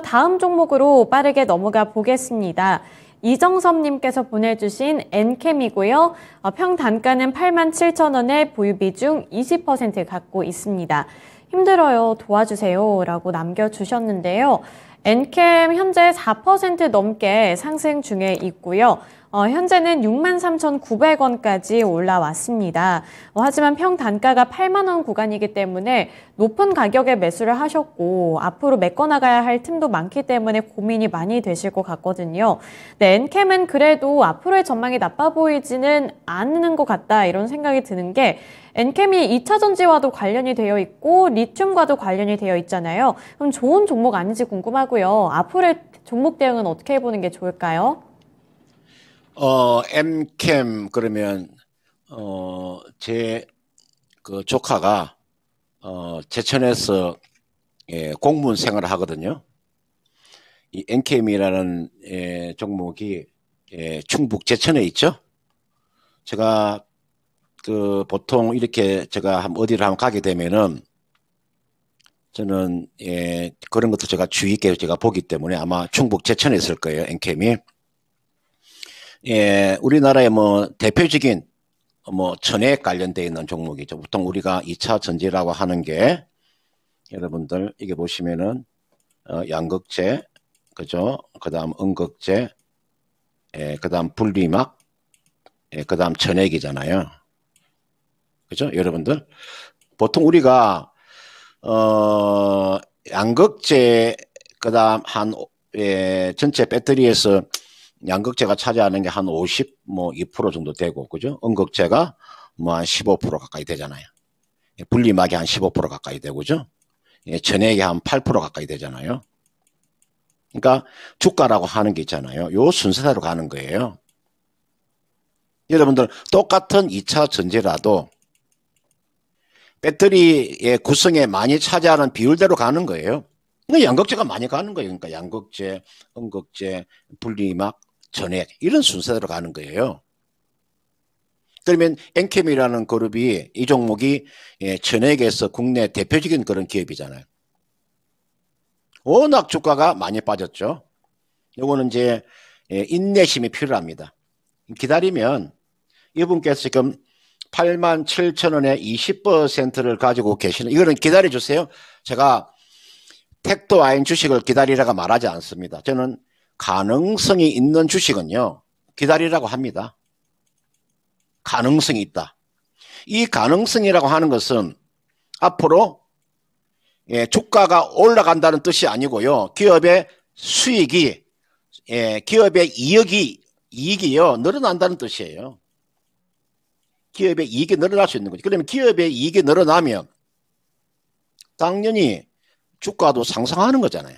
다음 종목으로 빠르게 넘어가 보겠습니다. 이정섭님께서 보내주신 엔캠이고요. 어, 평단가는 8만 7천 원에 보유비 중 20% 갖고 있습니다. 힘들어요. 도와주세요. 라고 남겨주셨는데요. 엔캠 현재 4% 넘게 상승 중에 있고요. 어, 현재는 63,900원까지 올라왔습니다. 어, 하지만 평 단가가 8만 원 구간이기 때문에 높은 가격에 매수를 하셨고 앞으로 메꿔 나가야 할 틈도 많기 때문에 고민이 많이 되실 것 같거든요. 네, 엔캠은 그래도 앞으로의 전망이 나빠 보이지는 않는 것 같다 이런 생각이 드는 게 엔캠이 2차 전지와도 관련이 되어 있고 리튬과도 관련이 되어 있잖아요. 그럼 좋은 종목 아닌지 궁금하고요. 앞으로의 종목 대응은 어떻게 해보는 게 좋을까요? 어, 엠캠 그러면 어, 제 그 조카가 어, 제천에서 예, 공무원 생활을 하거든요. 이 엠캠이라는 예, 종목이 예, 충북 제천에 있죠. 제가 그 보통 이렇게 제가 한 어디를 한번 가게 되면은 저는 예, 그런 것도 제가 주의 있게 제가 보기 때문에 아마 충북 제천에 있을 거예요. 엠캠이 예, 우리나라의 뭐 대표적인 뭐천액 관련되어 있는 종목이죠. 보통 우리가 2차 전지라고 하는 게 여러분들 이게 보시면은 어, 양극재 그죠? 그다음 음극재 예, 그다음 분리막 예, 그다음 천액이잖아요. 그죠? 여러분들 보통 우리가 어 양극재 그다음 한 예, 전체 배터리에서 양극재가 차지하는 게 한 50, 뭐2% 정도 되고, 그죠? 음극재가 뭐 한 15% 가까이 되잖아요. 예, 분리막이 한 15% 가까이 되고, 그죠? 전액이 예, 한8% 가까이 되잖아요. 그러니까 주가라고 하는 게 있잖아요. 요 순서대로 가는 거예요. 여러분들 똑같은 2차 전제라도 배터리의 구성에 많이 차지하는 비율대로 가는 거예요. 양극재가 많이 가는 거예요. 그러니까 양극재, 음극재, 분리막 전액 이런 순서대로 가는 거예요. 그러면 엔캠이라는 그룹이 이 종목이 예, 전액에서 국내 대표적인 그런 기업이잖아요. 워낙 주가가 많이 빠졌죠. 요거는 이제 예, 인내심이 필요합니다. 기다리면 이분께서 지금 8만 7천 원에 20%를 가지고 계시는 이거는 기다려 주세요. 제가 택도 아인 주식을 기다리라가 말하지 않습니다. 저는 가능성이 있는 주식은요, 기다리라고 합니다. 가능성이 있다. 이 가능성이라고 하는 것은 앞으로 예, 주가가 올라간다는 뜻이 아니고요. 기업의 수익이 예, 기업의 이익이 이익이요 늘어난다는 뜻이에요. 기업의 이익이 늘어날 수 있는 거죠. 그러면 기업의 이익이 늘어나면 당연히 주가도 상승하는 거잖아요.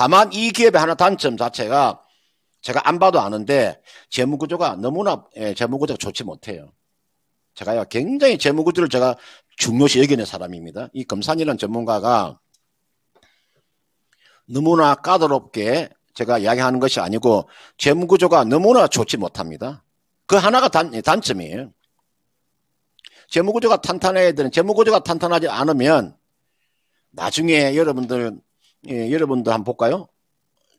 다만 이 기업의 하나 단점 자체가 제가 안 봐도 아는데 재무구조가 너무나 예, 재무구조가 좋지 못해요. 제가요 굉장히 재무구조를 제가 중요시 여기는 사람입니다. 이 검산이라는 전문가가 너무나 까다롭게 제가 이야기하는 것이 아니고 재무구조가 너무나 좋지 못합니다. 그 하나가 단, 예, 단점이에요. 재무구조가 탄탄해야 되는 재무구조가 탄탄하지 않으면 나중에 여러분들 예, 여러분도 한번 볼까요?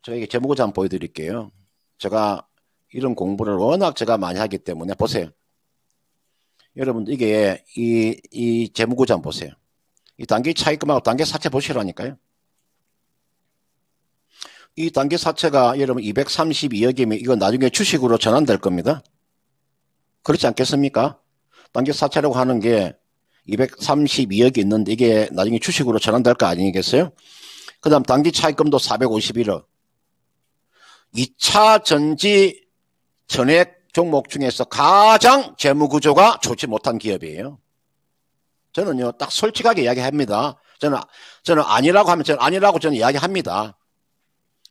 저에게 제목을 한 보여드릴게요. 제가 이런 공부를 워낙 제가 많이 하기 때문에 보세요. 여러분도 이게 이, 이 재무구조 한 보세요. 이 단계 차이금하고 단계 사채 보시라니까요. 이 단계 사채가 여러분 232억이면 이건 나중에 주식으로 전환될 겁니다. 그렇지 않겠습니까? 단계 사채라고 하는 게 232억이 있는데 이게 나중에 주식으로 전환될 거 아니겠어요? 그 다음 단기 차입금도 451억. 2차 전지 전액 종목 중에서 가장 재무구조가 좋지 못한 기업이에요. 저는요, 딱 솔직하게 이야기합니다. 저는, 저는 아니라고 하면 저는 아니라고 저는 이야기합니다.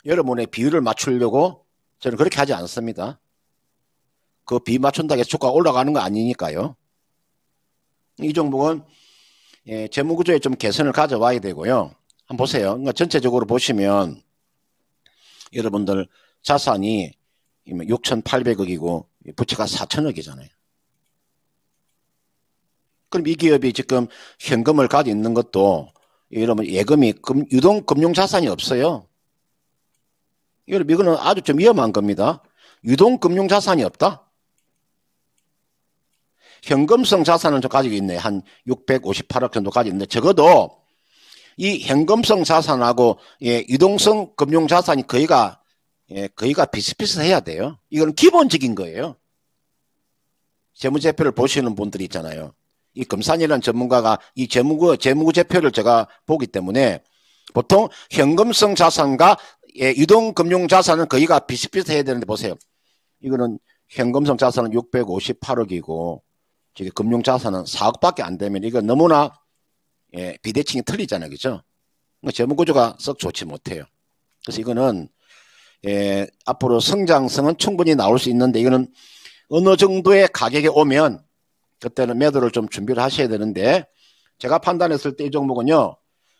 여러분의 비율을 맞추려고 저는 그렇게 하지 않습니다. 그 비 맞춘다고 해서 주가 올라가는 거 아니니까요. 이 종목은 예, 재무구조에 좀 개선을 가져와야 되고요. 한번 보세요. 그러니까 전체적으로 보시면 여러분들 자산이 6,800억이고 부채가 4,000억이잖아요. 그럼 이 기업이 지금 현금을 가지고 있는 것도 여러분 예금이 금, 유동 금융 자산이 없어요. 여러분 이거는 아주 좀 위험한 겁니다. 유동 금융 자산이 없다. 현금성 자산은 좀 가지고 있네. 한 658억 정도 가지고 있는데 적어도 이 현금성 자산하고 예, 유동성 금융 자산이 거의가 예, 거의가 비슷비슷해야 돼요. 이건 기본적인 거예요. 재무제표를 보시는 분들이 있잖아요. 이 금산이라는 전문가가 이재무 재무제표를 제가 보기 때문에 보통 현금성 자산과 예, 유동금융 자산은 거의가 비슷비슷해야 되는데 보세요. 이거는 현금성 자산은 658억이고 저기 금융 자산은 4억밖에 안 되면 이거 너무나 예, 비대칭이 틀리잖아요. 그죠? 재무 그러니까 구조가 썩 좋지 못해요. 그래서 이거는 예, 앞으로 성장성은 충분히 나올 수 있는데 이거는 어느 정도의 가격에 오면 그때는 매도를 좀 준비를 하셔야 되는데 제가 판단했을 때 이 종목은요.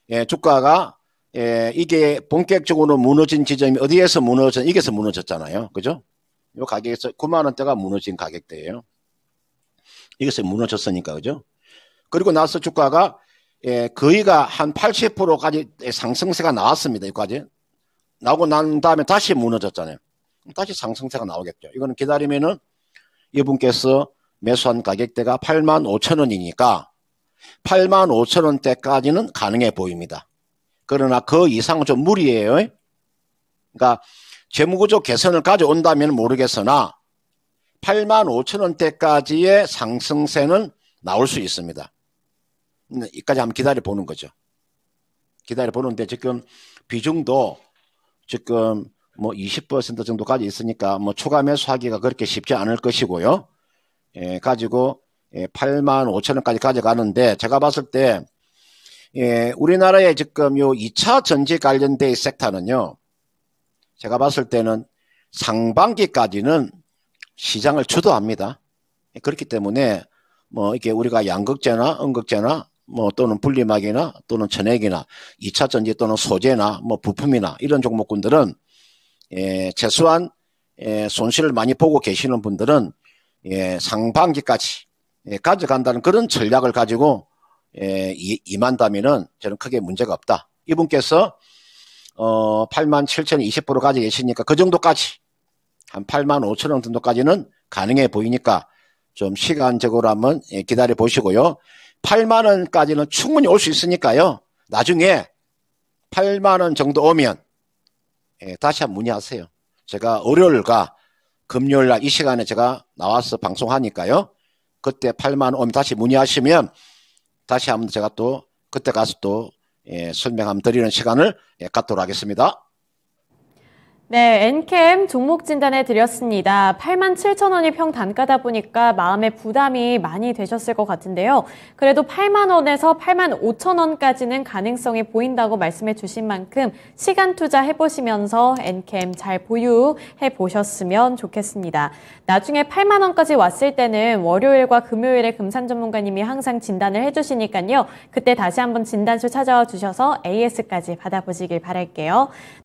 예, 주가가 예, 이게 본격적으로 무너진 지점이 어디에서 무너진 이게서 무너졌잖아요. 그죠? 이 가격에서 9만 원대가 무너진 가격대예요. 이것서 무너졌으니까 그죠? 그리고 나서 주가가 예, 거의가 한 80%까지 상승세가 나왔습니다. 여기까지. 나고난 다음에 다시 무너졌잖아요. 다시 상승세가 나오겠죠. 이거는 기다리면은 이분께서 매수한 가격대가 8만 5천 원이니까 8만 5천 원대까지는 가능해 보입니다. 그러나 그 이상은 좀 무리예요. 그러니까 재무구조 개선을 가져온다면 모르겠으나 8만 5천 원대까지의 상승세는 나올 수 있습니다. 네, 이까지 한번 기다려 보는 거죠. 기다려 보는데 지금 비중도 지금 뭐 20% 정도까지 있으니까 뭐초가 매수하기가 그렇게 쉽지 않을 것이고요. 예, 가지고 8만 예, 5천 원까지 가져가는데 제가 봤을 때 예, 우리나라의 지금 요 2차 전지 관련된 섹터는요. 제가 봤을 때는 상반기까지는 시장을 주도합니다. 그렇기 때문에 뭐이게 우리가 양극재나 음극재나 뭐 또는 분리막이나 또는 전액이나 2차 전지 또는 소재나 뭐 부품이나 이런 종목군들은 예, 최소한 예, 손실을 많이 보고 계시는 분들은 예, 상반기까지 예, 가져간다는 그런 전략을 가지고 예, 이, 임한다면은 저는 크게 문제가 없다. 이분께서 어, 8만 7천 20%까지 계시니까 그 정도까지 한 8만 5천 원 정도까지는 가능해 보이니까 좀 시간적으로 한번 예, 기다려 보시고요. 8만 원까지는 충분히 올 수 있으니까요. 나중에 8만 원 정도 오면 예, 다시 한번 문의하세요. 제가 월요일과 금요일 날 이 시간에 제가 나와서 방송하니까요. 그때 8만 오면 다시 문의하시면 다시 한번 제가 또 그때 가서 또 예, 설명 함 드리는 시간을 예, 갖도록 하겠습니다. 네, 엔캠 종목 진단해 드렸습니다. 8만 7천 원이 평 단가다 보니까 마음의 부담이 많이 되셨을 것 같은데요. 그래도 8만 원에서 8만 5천 원까지는 가능성이 보인다고 말씀해 주신 만큼 시간 투자해 보시면서 엔캠 잘 보유해 보셨으면 좋겠습니다. 나중에 8만 원까지 왔을 때는 월요일과 금요일에 금산 전문가님이 항상 진단을 해 주시니까요. 그때 다시 한번 진단서 찾아와 주셔서 AS까지 받아보시길 바랄게요.